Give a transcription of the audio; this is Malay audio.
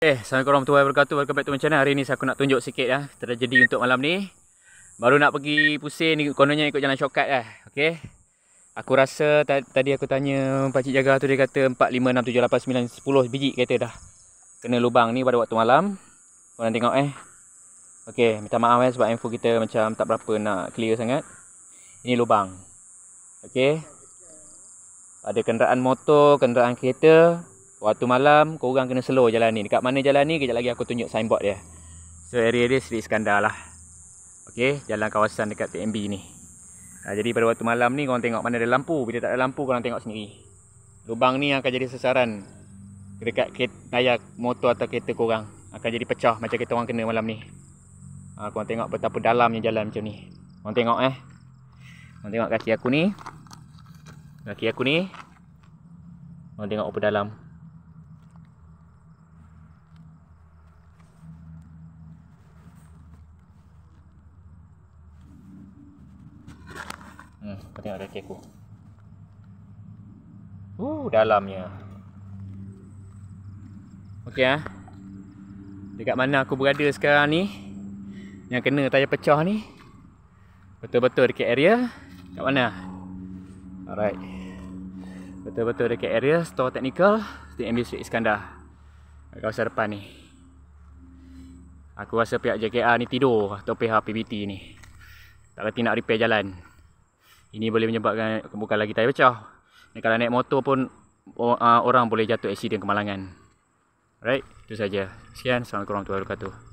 Eh, Assalamualaikum warahmatullahi wabarakatuh. Welcome back to my channel. Hari ni saya aku nak tunjuk sikit lah. Terjadi untuk malam ni. Baru nak pergi pusing ni. Kononnya ikut jalan shortcut lah. Okay. Aku rasa tadi aku tanya pakcik jaga tu. Dia kata 4, 5, 6, 7, 8, 9, 10 biji kereta dah. Kena lubang ni pada waktu malam. Korang tengok eh. Okay. Minta maaf eh sebab info kita macam tak berapa nak clear sangat. Ini lubang. Okay. Ada kenderaan motor, kenderaan kereta. Waktu malam kau korang kena slow jalan ni. Dekat mana jalan ni kejap lagi aku tunjuk signboard dia. So area dia Sri Iskandar lah. Okay, jalan kawasan dekat TMB ni. Ha, jadi pada waktu malam ni kau korang tengok mana ada lampu. Bila tak ada lampu kau korang tengok sendiri. Lubang ni akan jadi sasaran dekat kereta motor atau kereta korang. Akan jadi pecah macam kereta orang kena malam ni. Ha, korang tengok betapa dalamnya jalan macam ni. Kau Korang tengok eh. Kau Korang tengok kaki aku ni. Kaki aku ni. Kau Korang tengok apa dalam. Hmm, kau tengok kaki aku. Uh, dalamnya. Okey ah. Ha? Dekat mana aku berada sekarang ni? Yang kena tayar pecah ni. Betul-betul dekat area. Dekat mana? Alright. Betul-betul dekat area store technical di MB Street Iskandar. Dekat kawasan depan ni. Aku rasa pihak JKR ni tidur atau pihak PBT ni. Tak kena nak repair jalan. Ini boleh menyebabkan bukan lagi tayar pecah. Dan kalau naik motor pun ah, orang boleh jatuh aksiden kemalangan. Alright, itu saja. Sekian, Assalamualaikum warahmatullahi wabarakatuh.